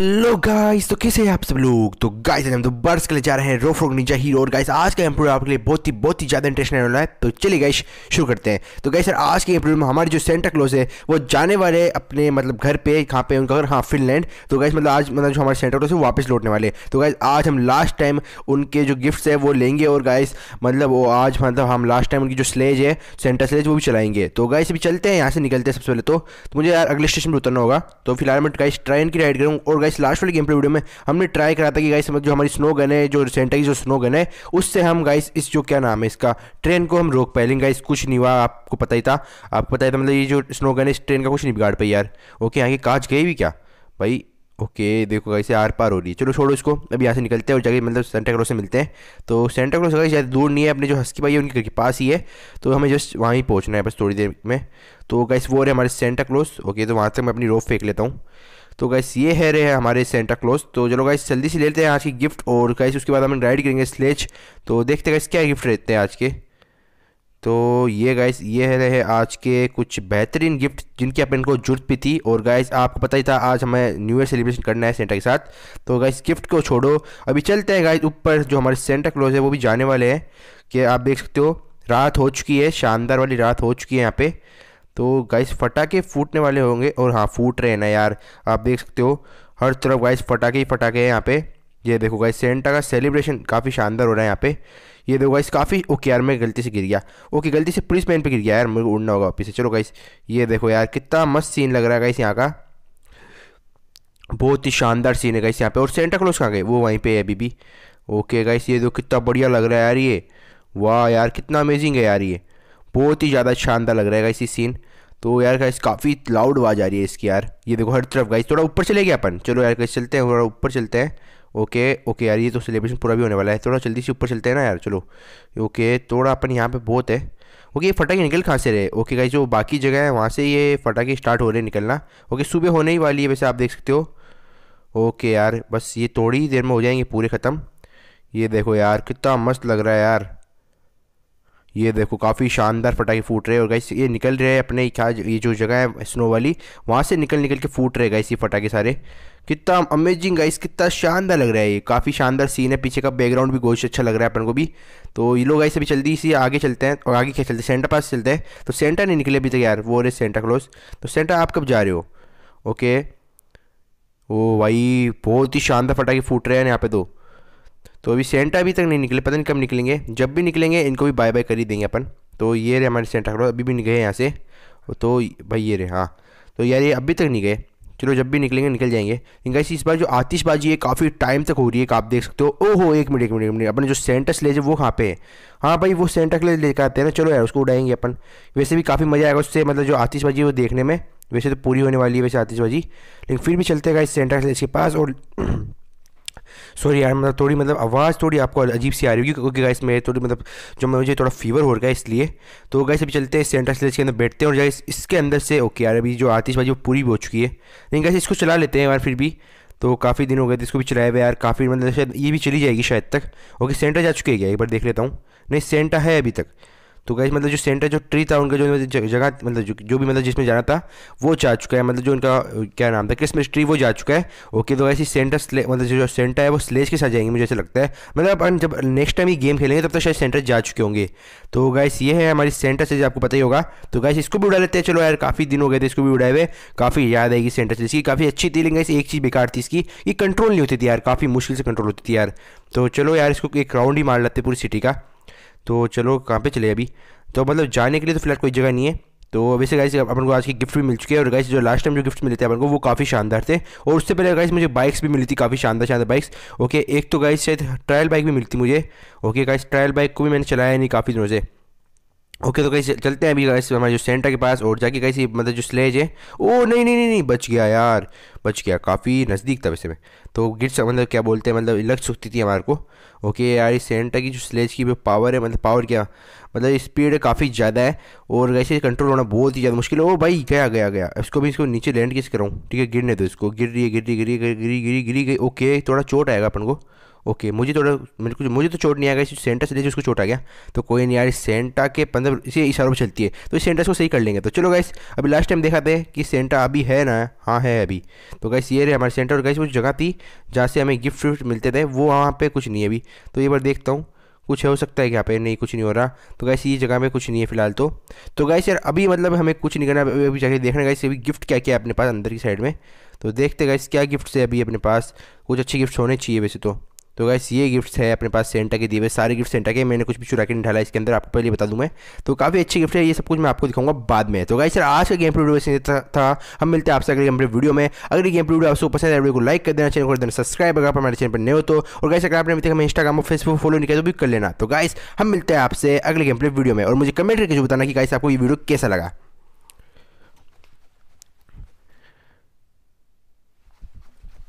hello guys तो कैसे हैं आप सब लोग तो गाइस हम तो बर्ड्स के लिए जा रहे हैं रोफ रोक निजा हीरो और गाइस आज का इंप्रूव आपके लिए बहुत ही बहुत ही ज़्यादा इंटरेस्टिंग होना है तो चलिए गाइस शुरू करते हैं तो गाइस सर आज के एम्प्रोड में हमारे जो सेंटा क्लोज है वो जाने वाले अपने मतलब घर पे कहाँ पे उनका घर हाँ फिनलैंड तो गाइस मतलब आज मतलब जो हमारे सेंटा क्लोज है वापस लौटने वाले तो गाइस आज हम लास्ट टाइम उनके जो गिफ्ट है वो लेंगे और गाइस मतलब वो आज मतलब हम लास्ट टाइम उनकी जो स्लेज है सेंटा स्लेज वो भी चलाएंगे तो गाइस अभी चलते हैं यहाँ से निकलते हैं सबसे पहले तो, तो मुझे यार अगले स्टेशन पर उतरना होगा तो फिलहाल मैं गाइस ट्रेन की राइड करूँ और गाइस लास्ट वाली गेम पे वीडियो में हमने ट्राई करा था कि गाइस जो हमारी स्नो गन है जो रिसेंट की जो स्नो गन है उससे हम गाइस इस जो क्या नाम है इसका ट्रेन को हम रोक पाएंगे गाइस कुछ नहीं हुआ आपको पता ही था आपको पता ही था मतलब ये जो स्नो गन है इस ट्रेन का कुछ नहीं बिगाड़ पाई यार ओके यहाँ की कांच गई भी क्या भाई ओके देखो कैसे आर पार हो रही है चलो छोड़ो इसको अभी यहाँ से निकलते हैं और जगह मतलब सेंटा क्लॉज से मिलते हैं तो सेंटा क्लॉज अगर ज्यादा दूर नहीं है अपने जो हस्की भाई है उनके घर के पास ही है तो हमें जस्ट वहाँ ही पहुँचना है बस थोड़ी देर में तो गैस वो रहे हमारे सेंटा क्लॉज ओके तो वहाँ से मैं अपनी रोप फेंक लेता हूँ तो गैस ये है रहे हमारे सेंटा क्लोज तो चलो गैस जल्दी से लेते हैं आज की गिफ्ट और गैस उसके बाद हम राइड करेंगे स्लेच तो देखते गैस क्या गिफ्ट रहते हैं आज के तो ये गाइस ये रहे आज के कुछ बेहतरीन गिफ्ट जिनकी अपन को जरूरत भी थी और गाइस आपको पता ही था आज हमें न्यू ईयर सेलिब्रेशन करना है सेंटा के साथ तो गाइस गिफ्ट को छोड़ो अभी चलते हैं गाइस ऊपर जो हमारे सेंटा क्लोज है वो भी जाने वाले हैं कि आप देख सकते हो रात हो चुकी है शानदार वाली रात हो चुकी है यहाँ पर तो गाइस फटाके फूटने वाले होंगे और हाँ फूट रहे हैं ना यार आप देख सकते हो हर तरफ गाइस फटाके ही फटाके हैं यहाँ पर ये देखो गाइस सेंटा का सेलिब्रेशन काफ़ी शानदार हो रहा है यहाँ पे ये देखो गाइस काफ़ी ओके यार मैं गलती से गिर गया ओके गलती से पुलिस मैन पे गिर गया यार मुझे उड़ना होगा वापिस से चलो गाइस ये देखो यार कितना मस्त सीन लग रहा है गाइस यहाँ का बहुत ही शानदार सीन है गाइस यहाँ पे और सेंटा क्लोज कहाँ गए वो वहीं पे है अभी भी ओके गाइस ये देखो कितना बढ़िया लग रहा है यार ये वाह यार कितना अमेजिंग है यार ये बहुत ही ज़्यादा शानदार लग रहा है गाइस ये सीन तो यार गाइस काफ़ी लाउड आवाज़ आ रही है इसकी यार ये देखो हर तरफ गाइस थोड़ा ऊपर चले गए अपन चलो यार गाइस चलते हैं थोड़ा ऊपर चलते हैं ओके ओके यार ये तो सेलिब्रेशन पूरा भी होने वाला है थोड़ा जल्दी से ऊपर चलते हैं ना यार चलो ओके थोड़ा अपन यहाँ पे बहुत है ओके ये फटाके निकल कहाँ से रहे ओके गाई जो बाकी जगह है वहाँ से ये फटाके स्टार्ट हो रहे हैं निकलना ओके सुबह होने ही वाली है वैसे आप देख सकते हो ओके यार बस ये थोड़ी देर में हो जाएंगे पूरे ख़त्म ये देखो यार कितना मस्त लग रहा है यार ये देखो काफ़ी शानदार फटाके फूट रहे हैं और गाइस ये निकल रहे हैं अपने क्या ये जो जगह है स्नो वाली वहाँ से निकल निकल के फूट रहे गाइस ये फटाके सारे कितना अमेजिंग गाइस कितना शानदार लग रहा है ये काफ़ी शानदार सीन है पीछे का बैकग्राउंड भी गोश अच्छा लग रहा है अपन को भी तो ये लोग गाइस अभी जल्दी इसी आगे चलते हैं और आगे क्या चलते हैं सेंटा पास चलते हैं तो सेंटा नहीं निकले अभी तक यार वो रहे सेंटा क्लोज तो सेंटा आप कब जा रहे हो ओके ओ भाई बहुत ही शानदार फटाखे फूट रहे हैं यहाँ पे दो तो अभी सेंटा अभी तक नहीं निकले पता नहीं कब निकलेंगे जब भी निकलेंगे इनको भी बाय बाय कर ही देंगे अपन तो ये रहे हमारे सेंटा क्लोज अभी भी नहीं गए यहाँ से तो भाई ये रहे हाँ तो यार ये अभी तक नहीं गए चलो जब भी निकलेंगे निकल जाएंगे लेकिन इस बार जो आतिशबाजी है काफ़ी टाइम तक हो रही है आप देख सकते हो ओहो एक मिनट एक मिनट एक मिनट अपने जो सेंटस स्लेज है वो कहाँ पे है हाँ भाई वो सेंटस लेज लेकर आते हैं ना चलो यार उसको उड़ाएंगे अपन वैसे भी काफ़ी मज़ा आएगा उससे मतलब जो आतिशबाजी है वो देखने में वैसे तो पूरी होने वाली है वैसे आतिशबाजी लेकिन फिर भी चलते गए सेंटस लेज के पास और सॉरी यार मतलब थोड़ी मतलब आवाज़ थोड़ी आपको अजीब सी आ रही होगी क्योंकि गाइस मेरे थोड़ी मतलब जो मैं मुझे थोड़ा फीवर हो रहा है इसलिए तो गाइस अभी चलते हैं सेंटर स्टेज के अंदर बैठते हैं और गाइस इसके अंदर से ओके यार अभी जो आतिशबाजी वो पूरी भी हो चुकी है लेकिन गाइस इसको चला लेते हैं यार फिर भी तो काफ़ी दिन हो गए थे इसको भी चलाया हुआ यार काफ़ी मतलब शायद ये भी चली जाएगी शायद तक ओके सेंटर जा चुकी है क्या एक बार देख लेता हूँ नहीं सेंटा है अभी तक तो गैस मतलब जो सेंटर जो ट्री था उनका जो मतलब जगह मतलब जो, जो भी मतलब जिसमें जाना था वो जा चुका है मतलब जो उनका क्या नाम था क्रिसमस ट्री वो जा चुका है ओके तो वैसे सेंटर मतलब जो सेंटर है वो स्लेज के साथ जाएंगे मुझे ऐसा लगता है मतलब अपन जब नेक्स्ट टाइम ये गेम खेलेंगे तब तक तो शायद सेंटर जा चुके होंगे तो गैस ये है हमारी सेंटर से आपको पता ही होगा तो गैस इसको भी उड़ा लेते हैं चलो यार काफ़ी दिन हो गए थे इसको भी उड़ाए हुए काफ़ी याद आएगी सेंटर से इसकी काफ़ी अच्छी थी लेकिन एक चीज़ बेकार थी इसकी ये कंट्रोल नहीं होती थी यार काफ़ी मुश्किल से कंट्रोल होती थी यार तो चलो यार इसको एक राउंड ही मार लेते पूरी सिटी का तो चलो कहाँ पे चले अभी तो मतलब जाने के लिए तो फिलहाल कोई जगह नहीं है तो वैसे गाइस अपन को आज की गिफ्ट भी मिल चुकी है और गाइस जो लास्ट टाइम जो गिफ्ट मिले थे अपन को वो काफ़ी शानदार थे और उससे पहले गाइस मुझे बाइक्स भी मिली थी काफ़ी शानदार शानदार बाइक्स ओके एक तो गाइस शायद ट्रायल बाइक भी मिलती मुझे ओके गाइस ट्रायल बाइक को भी मैंने चलाया नहीं काफ़ी दिनों से ओके तो कैसे चलते हैं अभी कैसे हमारे जो सेंटा के पास और जाके कैसे मतलब जो स्लेज है ओ नहीं नहीं नहीं नहीं बच गया यार बच गया काफ़ी नज़दीक था वैसे में तो गिर मतलब क्या बोलते हैं मतलब लग सकती थी हमारे को ओके यार इस सेंटा की जो स्लेज की पावर है मतलब पावर क्या मतलब स्पीड काफ़ी ज़्यादा है और वैसे कंट्रोल होना बहुत ही ज़्यादा मुश्किल है ओ भाई गया गया गया इसको भी इसको नीचे लैंड किस कराऊँ ठीक है गिरने दो इसको गिर रही है गिर रही गिरी गिरी गिरी गिरी गई ओके थोड़ा चोट आएगा अपन को ओके मुझे थोड़ा मेरे को मुझे तो चोट नहीं आ गया इस सेंटा से देखिए उसको चोट आ गया तो कोई नहीं यार सेंटा के पंद्रह इसे इशारों पर चलती है तो इस सेंटा को सही कर लेंगे तो चलो गाइस अभी लास्ट टाइम देखा थे कि सेंटा अभी है ना हाँ है अभी तो गाइस ये रहे हमारे सेंटर और गाइस वो जगह थी जहाँ से हमें गिफ्ट विफ्ट मिलते थे वो वहाँ पर कुछ नहीं है अभी तो ये बार देखता हूँ कुछ हो सकता है यहाँ पे नहीं कुछ नहीं हो रहा तो गैस ये जगह पे कुछ नहीं है फिलहाल तो तो गैस यार अभी मतलब हमें कुछ नहीं करना अभी जाके देखना गैस अभी गिफ्ट क्या क्या है अपने पास अंदर की साइड में तो देखते गैस क्या गिफ्ट है अभी अपने पास कुछ अच्छे गिफ्ट होने चाहिए वैसे तो तो गैस ये गिफ्ट्स है अपने पास सेंटा के दिए हुए सारे गिफ्ट सेंटा के मैंने कुछ भी चुरा के नहीं डाला इसके अंदर आपको पहले बता दूँ मैं तो काफ़ी अच्छे गिफ्ट है ये सब कुछ मैं आपको दिखाऊंगा बाद में तो गाइस सर आज का गेम प्ले वीडियो था, हम मिलते हैं आपसे अगले गेम वीडियो में अगर गेम प्ले वीडियो आपको पसंद है वीडियो को लाइक कर देना चैनल को देना सब्सक्राइब अगर आप हमारे चैनल पर नए हो तो और गाइस अगर आपने अभी तक हमें इंस्टाग्राम और फेसबुक फॉलो नहीं किया तो भी कर लेना तो गाइस हम मिलते हैं आपसे अगले गेम वीडियो में और मुझे कमेंट करके जो बताना कि गाइस आपको ये वीडियो कैसा लगा